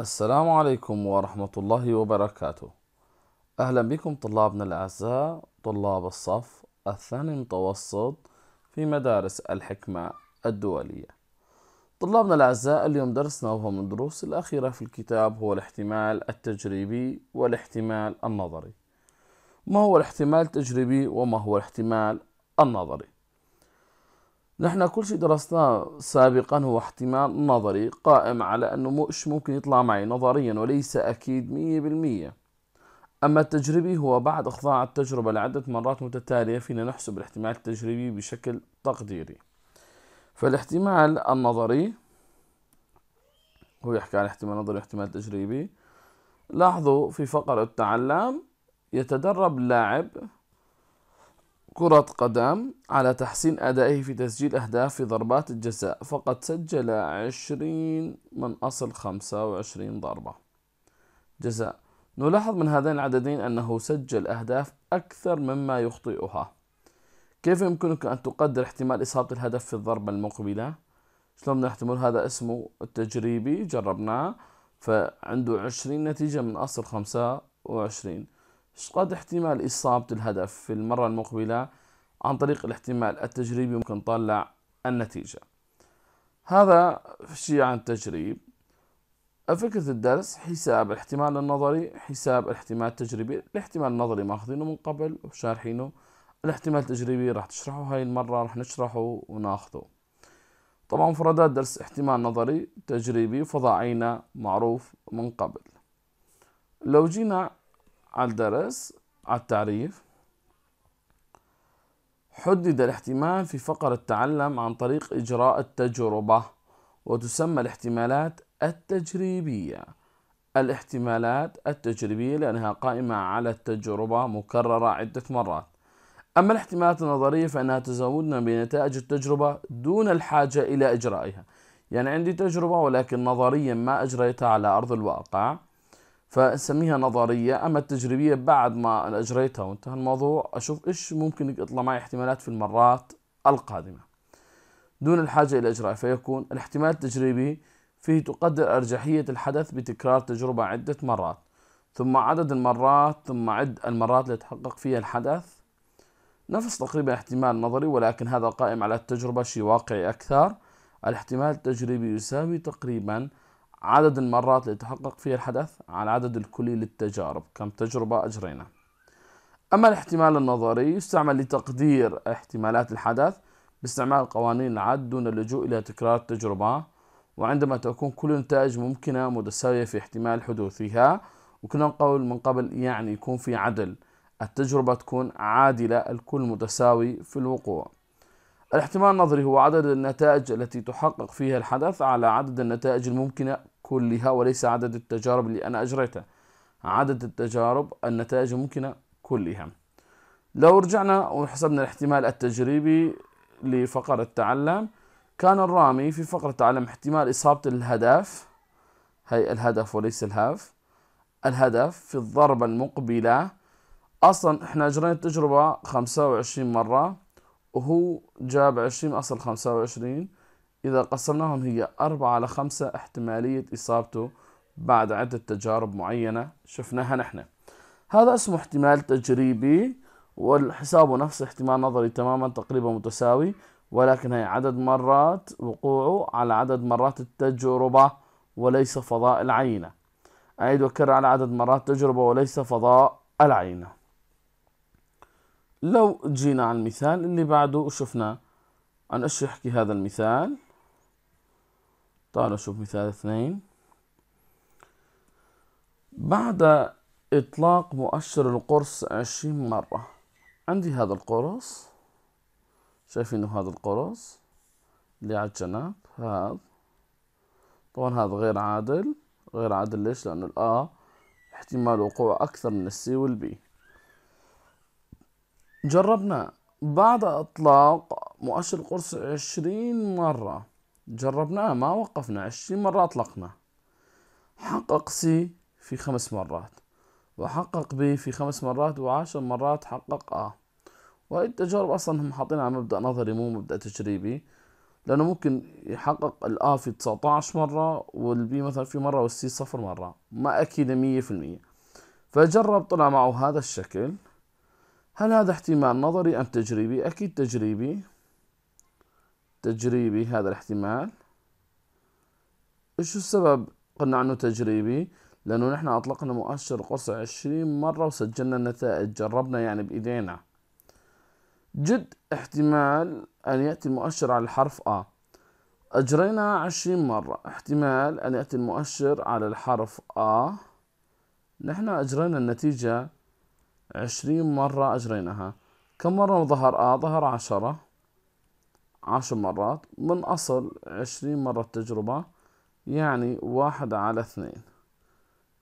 السلام عليكم ورحمة الله وبركاته أهلا بكم طلابنا الأعزاء طلاب الصف الثاني المتوسط في مدارس الحكمة الدولية طلابنا الأعزاء اليوم درسنا وهو من دروس الأخيرة في الكتاب هو الاحتمال التجريبي والاحتمال النظري ما هو الاحتمال التجريبي وما هو الاحتمال النظري نحن كل شيء درسناه سابقا هو احتمال نظري قائم على أنه مش ممكن يطلع معي نظريا وليس أكيد مية بالمية أما التجريبي هو بعد إخضاع التجربة لعدة مرات متتالية فينا نحسب الاحتمال التجريبي بشكل تقديري فالاحتمال النظري هو يحكي عن احتمال نظري واحتمال تجريبي لاحظوا في فقرة التعلم يتدرب لاعب كرة قدم على تحسين أدائه في تسجيل أهداف في ضربات الجزاء فقد سجل عشرين من أصل خمسة وعشرين ضربة جزاء نلاحظ من هذين العددين أنه سجل أهداف أكثر مما يخطئها كيف يمكنك أن تقدر احتمال إصابة الهدف في الضربة المقبلة؟ شلون نحتمل هذا اسمه التجريبي جربناه فعنده عشرين نتيجة من أصل خمسة وعشرين قد احتمال إصابة الهدف في المرة المقبلة عن طريق الاحتمال التجريبي ممكن نطلع النتيجة هذا شيء عن التجريب فكرة الدرس حساب الاحتمال النظري حساب الاحتمال التجريبي الاحتمال النظري ماخذينه من قبل وشارحينه الاحتمال التجريبي راح تشرحه هاي المرة راح نشرحه وناخذه طبعا مفردات درس احتمال نظري تجريبي فضاعينا معروف من قبل لو جينا على الدرس على التعريف حدد الاحتمال في فقرة تعلم عن طريق إجراء التجربة وتسمى الاحتمالات التجريبية الاحتمالات التجريبية لأنها قائمة على التجربة مكررة عدة مرات أما الاحتمالات النظرية فإنها تزودنا بنتائج التجربة دون الحاجة إلى إجرائها يعني عندي تجربة ولكن نظريا ما أجريتها على أرض الواقع فنسميها نظرية أما التجريبية بعد ما أجريتها وانتهى الموضوع أشوف إيش ممكن يطلع معي احتمالات في المرات القادمة دون الحاجة إلى إجراء فيكون الاحتمال التجريبي فيه تقدر أرجحية الحدث بتكرار تجربة عدة مرات ثم عدد المرات ثم عد المرات اللي تحقق فيها الحدث نفس تقريبا احتمال نظري ولكن هذا قائم على التجربة شيء واقعي أكثر الاحتمال التجريبي يساوي تقريبا عدد المرات التي تحقق فيها الحدث على العدد الكلي للتجارب كم تجربة أجرينا أما الاحتمال النظري يستعمل لتقدير احتمالات الحدث باستعمال قوانين العد دون اللجوء إلى تكرار التجربة وعندما تكون كل نتائج ممكنة متساوية في احتمال حدوثها وكنا نقول من قبل يعني يكون في عدل التجربة تكون عادلة الكل متساوي في الوقوع الاحتمال النظري هو عدد النتائج التي تحقق فيها الحدث على عدد النتائج الممكنة كلها وليس عدد التجارب اللي أنا أجريتها عدد التجارب النتائج الممكنة كلها لو رجعنا وحسبنا الاحتمال التجريبي لفقرة تعلم كان الرامي في فقرة تعلم احتمال إصابة الهدف هي الهدف وليس الهاف الهدف في الضربة المقبلة أصلا احنا أجرينا التجربة خمسة وعشرين مرة وهو جاب عشرين أصل خمسة وعشرين إذا قسمناهم هي أربعة على خمسة احتمالية إصابته بعد عدة تجارب معينة شفناها نحن هذا اسمه احتمال تجريبي والحساب نفس احتمال نظري تماما تقريبا متساوي ولكن هي عدد مرات وقوعه على عدد مرات التجربة وليس فضاء العينة أعيد وأكرر على عدد مرات تجربة وليس فضاء العينة لو جينا على المثال اللي بعده وشفنا عن ايش يحكي هذا المثال تعالوا نشوف مثال اثنين بعد إطلاق مؤشر القرص عشرين مرة عندي هذا القرص شايفين هذا القرص اللي على الجنب هذا طبعا هذا غير عادل غير عادل ليش لأنه الأ احتمال وقوع أكثر من السي والبي جربنا بعض أطلاق مؤشر القرص عشرين مرة جربناه ما وقفنا عشرين مرة أطلقنا حقق سي في خمس مرات وحقق بي في خمس مرات وعشر مرات حقق آ والتجارب أصلا هم حاطينها على مبدأ نظري مو مبدأ تجريبي لأنه ممكن يحقق الآ في تسعة عشر مرة والبي مثلا في مرة والسي صفر مرة ما أكيد مية في المية فجرب طلع معه هذا الشكل هل هذا احتمال نظري أم تجريبي أكيد تجريبي تجريبي هذا الاحتمال ايش السبب قلنا عنه تجريبي لأنه نحن أطلقنا مؤشر قرص عشرين مرة وسجلنا النتائج جربنا يعني بإيدينا جد احتمال أن يأتي المؤشر على الحرف أ أجرينا عشرين مرة احتمال أن يأتي المؤشر على الحرف أ نحن أجرينا النتيجة عشرين مرة أجريناها كم مرة ظهر آ آه ظهر عشرة عشر مرات من أصل عشرين مرة تجربة يعني واحد على اثنين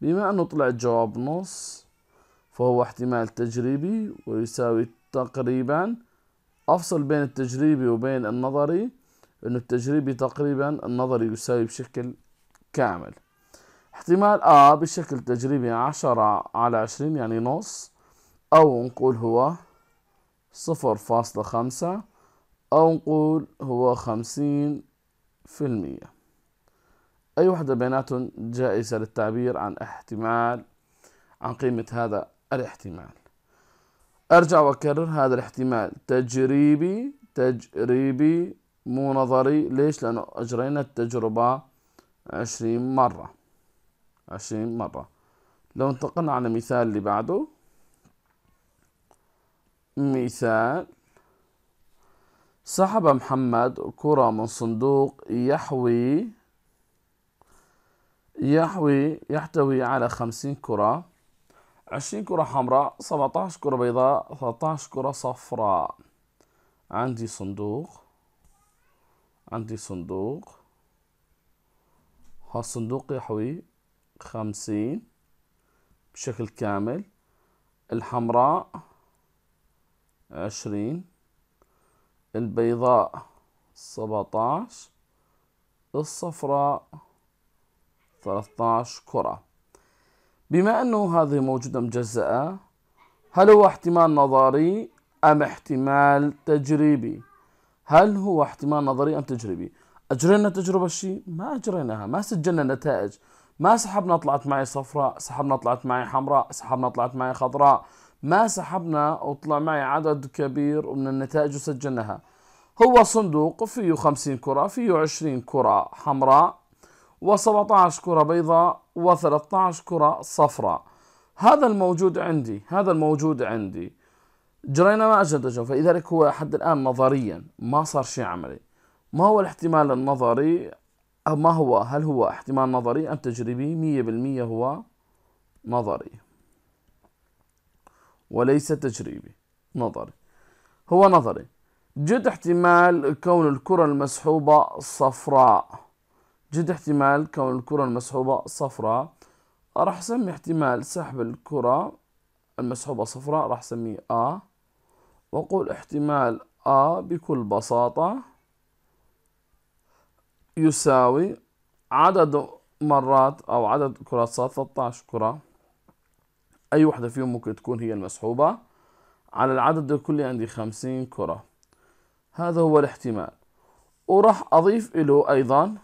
بما أنه طلع الجواب نص فهو احتمال تجريبي ويساوي تقريبا أفصل بين التجريبي وبين النظري أنه التجريبي تقريبا النظري يساوي بشكل كامل احتمال آ آه بشكل تجريبي عشرة على عشرين يعني نص أو نقول هو صفر فاصلة خمسة أو نقول هو خمسين في المية أي وحدة بيناتهم جائزة للتعبير عن احتمال عن قيمة هذا الاحتمال أرجع وأكرر هذا الاحتمال تجريبي تجريبي مو نظري ليش لأنه أجرينا التجربة عشرين مرة عشرين مرة لو انتقلنا على المثال اللي بعده مثال سحب محمد كرة من صندوق يحوي يحوي يحتوي على خمسين كرة عشرين كرة حمراء سبعتاش كرة بيضاء عشر كرة صفراء عندي صندوق عندي صندوق هالصندوق يحوي خمسين بشكل كامل الحمراء عشرين البيضاء سبعتاش الصفراء ثلاثتاش كرة بما أنه هذه موجودة مجزأة هل هو احتمال نظري أم احتمال تجريبي هل هو احتمال نظري أم تجريبي أجرينا تجربة شيء ما أجريناها ما سجلنا نتائج ما سحبنا طلعت معي صفراء سحبنا طلعت معي حمراء سحبنا طلعت معي خضراء ما سحبنا وطلع معي عدد كبير من النتائج وسجلناها هو صندوق فيه 50 كرة فيه 20 كرة حمراء و17 كرة بيضاء و13 كرة صفراء هذا الموجود عندي هذا الموجود عندي جرينا ما أجدجه فلذلك هو حد الآن نظريا ما صار شيء عملي ما هو الاحتمال النظري أو ما هو هل هو احتمال نظري أم تجريبي مية بالمية هو نظري وليس تجريبي نظري هو نظري جد احتمال كون الكرة المسحوبة صفراء جد احتمال كون الكرة المسحوبة صفراء راح اسمي احتمال سحب الكرة المسحوبة صفراء راح اسميه A واقول احتمال A بكل بساطة يساوي عدد مرات او عدد كرات صار 13 كرة أي وحده فيهم ممكن تكون هي المسحوبة على العدد الكلي عندي خمسين كرة هذا هو الاحتمال وراح أضيف له أيضا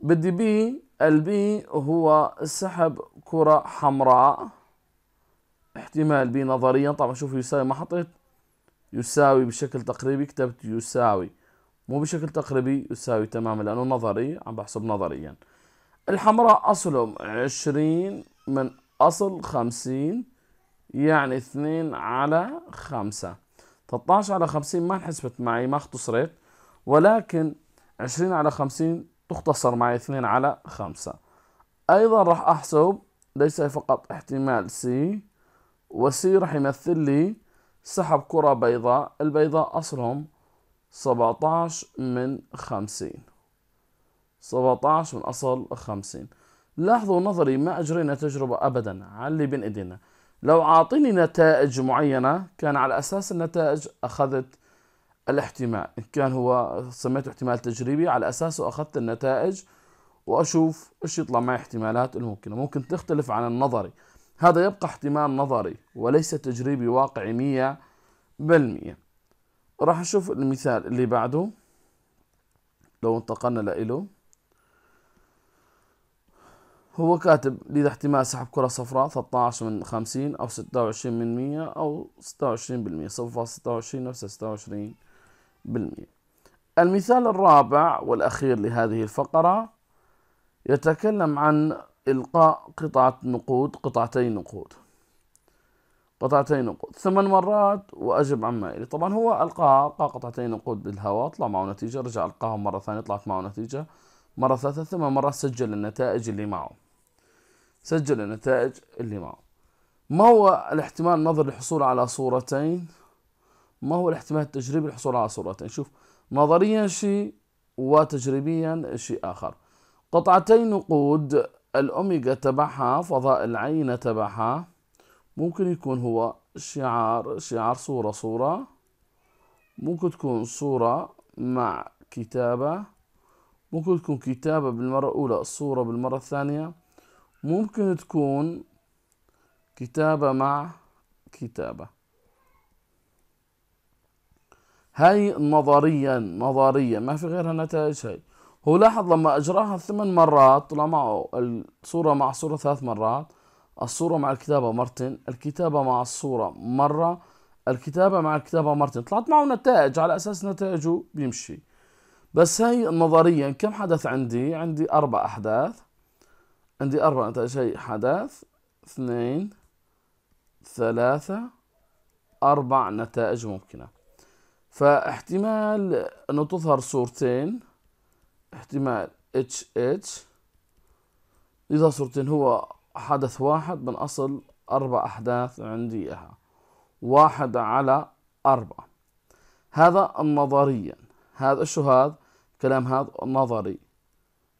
بدي بي البي هو سحب كرة حمراء احتمال بي نظريا طبعا شوفوا يساوي ما حطيت يساوي بشكل تقريبي كتبت يساوي مو بشكل تقريبي يساوي تماما لأنه نظري عم بحسب نظريا الحمراء أصله عشرين من أصل خمسين يعني اثنين على خمسة 13 على خمسين ما انحسبت معي ما اختصرت ولكن عشرين على خمسين تختصر معي اثنين على خمسة أيضا راح أحسب ليس فقط احتمال سي وسي راح يمثل لي سحب كرة بيضاء البيضاء أصلهم 17 من 50 17 من أصل 50 لاحظوا نظري ما أجرينا تجربة أبدا على اللي بين إيدينا لو أعطيني نتائج معينة كان على أساس النتائج أخذت الاحتمال إن كان هو سميته احتمال تجريبي على أساسه أخذت النتائج وأشوف إيش يطلع معي احتمالات الممكنة ممكن تختلف عن النظري هذا يبقى احتمال نظري وليس تجريبي واقعي مية بالمية راح نشوف المثال اللي بعده لو انتقلنا لإله هو كاتب لذا احتمال سحب كرة صفراء 13 من 50 أو 26 من 100 أو 26 بالمية صفر 26 نفس 26 بالمية المثال الرابع والأخير لهذه الفقرة يتكلم عن إلقاء قطعة نقود قطعتي نقود قطعتي نقود ثمان مرات وأجب عما إلي طبعا هو ألقاها ألقى قطعتي نقود بالهواء طلع معه نتيجة رجع ألقاهم مرة ثانية طلعت معه نتيجة مرة ثلاثة ثمان مرات سجل النتائج اللي معه سجل النتائج اللي معه ما هو الاحتمال النظري للحصول على صورتين ما هو الاحتمال التجريبي للحصول على صورتين شوف نظريا شيء وتجريبيا شيء آخر قطعتي نقود الأوميجا تبعها فضاء العينة تبعها ممكن يكون هو شعار شعار صورة صورة ممكن تكون صورة مع كتابة ممكن تكون كتابة بالمرة الأولى الصورة بالمرة الثانية ممكن تكون كتابة مع كتابة هاي نظريا نظريا ما في غيرها نتائج هاي هو لاحظ لما أجراها ثمان مرات طلع معه الصورة مع الصورة ثلاث مرات الصورة مع الكتابة مرتين الكتابة مع الصورة مرة الكتابة مع الكتابة مرتين طلعت معه نتائج على أساس نتائجه بيمشي بس هي نظريا كم حدث عندي عندي أربع أحداث عندي نتائج شيء حدث اثنين ثلاثة أربع نتائج ممكنة فاحتمال أنه تظهر صورتين احتمال اتش اتش إذا صورتين هو حدث واحد من أصل أربع أحداث عندي إياها واحد على أربعة هذا نظريا هذا شو هذا كلام هذا نظري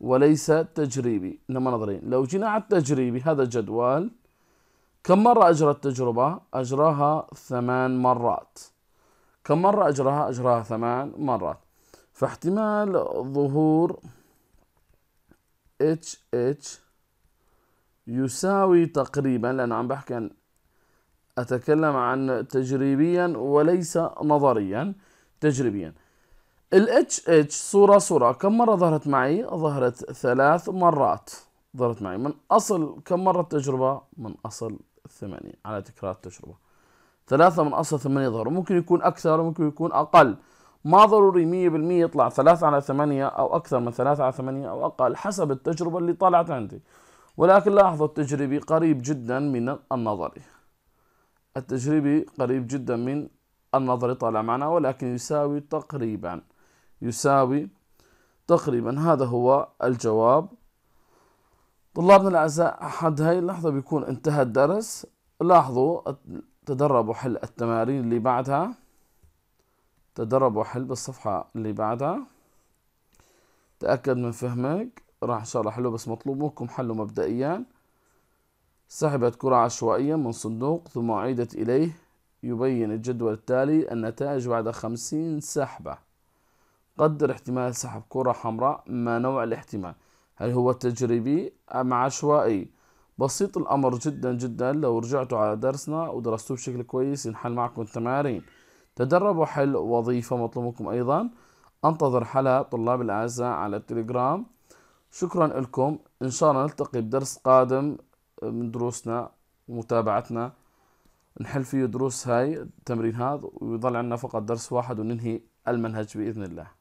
وليس تجريبي إنما نظري لو جينا على التجريبي هذا جدول كم مرة أجرى التجربة؟ أجراها ثمان مرات كم مرة أجراها؟ أجراها ثمان مرات فاحتمال ظهور اتش اتش يساوي تقريبا لأن عم بحكي عن أتكلم عن تجريبيا وليس نظريا تجريبيا ال HH صورة صورة كم مرة ظهرت معي؟ ظهرت ثلاث مرات ظهرت معي من أصل كم مرة التجربة؟ من أصل ثمانية على تكرار التجربة ثلاثة من أصل ثمانية ظهروا ممكن يكون أكثر وممكن يكون أقل ما ضروري مية بالمية يطلع ثلاثة على ثمانية أو أكثر من ثلاثة على ثمانية أو أقل حسب التجربة اللي طلعت عندي ولكن لاحظوا التجريبي قريب جدا من النظري التجريبي قريب جدا من النظري طالع معنا ولكن يساوي تقريبا يساوي تقريبا هذا هو الجواب طلابنا الأعزاء حد هاي اللحظة بيكون انتهى الدرس لاحظوا تدربوا حل التمارين اللي بعدها تدربوا حل بالصفحة اللي بعدها تأكد من فهمك راح شاء الله حلو بس مطلوب منكم حلو مبدئيا سحبت كرة عشوائية من صندوق ثم عيدت إليه يبين الجدول التالي النتائج بعد خمسين سحبة قدر احتمال سحب كرة حمراء ما نوع الاحتمال هل هو تجريبي أم عشوائي بسيط الأمر جدا جدا لو رجعتوا على درسنا ودرستوه بشكل كويس ينحل معكم التمارين تدربوا حل وظيفة مطلوبكم أيضا أنتظر حل طلاب الأعزاء على التليجرام شكرا لكم إن شاء الله نلتقي بدرس قادم من دروسنا ومتابعتنا نحل فيه دروس هاي التمرين هذا ويظل عندنا فقط درس واحد وننهي المنهج بإذن الله